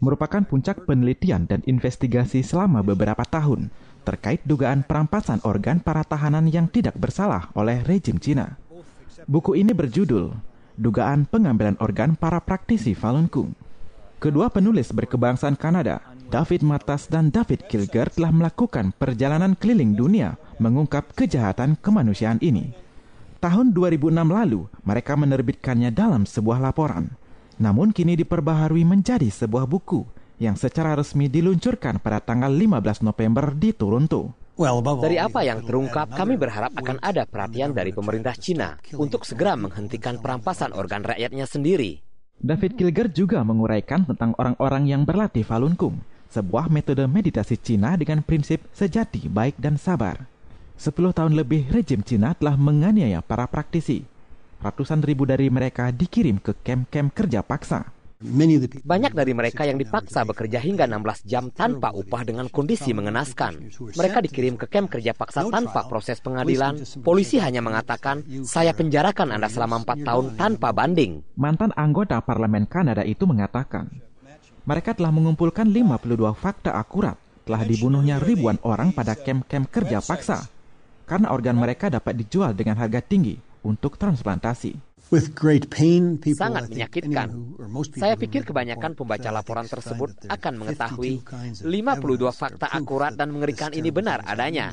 merupakan puncak penelitian dan investigasi selama beberapa tahun terkait dugaan perampasan organ para tahanan yang tidak bersalah oleh rejim Cina. Buku ini berjudul Dugaan Pengambilan Organ Para Praktisi Falun Gong. Kedua penulis berkebangsaan Kanada, David Matas dan David Kilger telah melakukan perjalanan keliling dunia mengungkap kejahatan kemanusiaan ini. Tahun 2006 lalu, mereka menerbitkannya dalam sebuah laporan namun kini diperbaharui menjadi sebuah buku yang secara resmi diluncurkan pada tanggal 15 November di Toronto. Dari apa yang terungkap, kami berharap akan ada perhatian dari pemerintah Cina untuk segera menghentikan perampasan organ rakyatnya sendiri. David Kilger juga menguraikan tentang orang-orang yang berlatih Falun Gong, sebuah metode meditasi Cina dengan prinsip sejati, baik, dan sabar. Sepuluh tahun lebih, rejim Cina telah menganiaya para praktisi, Ratusan ribu dari mereka dikirim ke kem-kem kerja paksa. Banyak dari mereka yang dipaksa bekerja hingga 16 jam tanpa upah dengan kondisi mengenaskan. Mereka dikirim ke kem kerja paksa tanpa proses pengadilan. Polisi hanya mengatakan, saya penjarakan Anda selama 4 tahun tanpa banding. Mantan anggota parlemen Kanada itu mengatakan, mereka telah mengumpulkan 52 fakta akurat telah dibunuhnya ribuan orang pada uh, kem-kem kerja paksa karena organ mereka dapat dijual dengan harga tinggi untuk transplantasi. Sangat menyakitkan. Saya pikir kebanyakan pembaca uh, laporan tersebut akan mengetahui 52 fakta uh, akurat dan mengerikan ini benar adanya.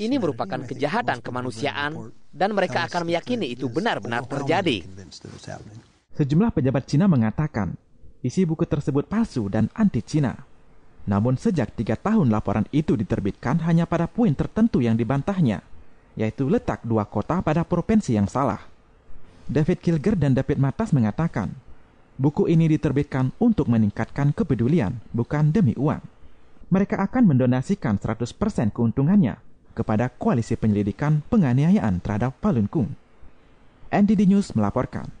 Ini merupakan kejahatan kemanusiaan dan mereka akan meyakini itu benar-benar terjadi. Sejumlah pejabat Cina mengatakan isi buku tersebut palsu dan anti-Cina. Namun sejak tiga tahun laporan itu diterbitkan hanya pada poin tertentu yang dibantahnya – yaitu letak dua kota pada provinsi yang salah. David Kilger dan David Matas mengatakan, buku ini diterbitkan untuk meningkatkan kepedulian, bukan demi uang. Mereka akan mendonasikan 100% keuntungannya kepada Koalisi Penyelidikan Penganiayaan terhadap Palun Kung. NDD News melaporkan.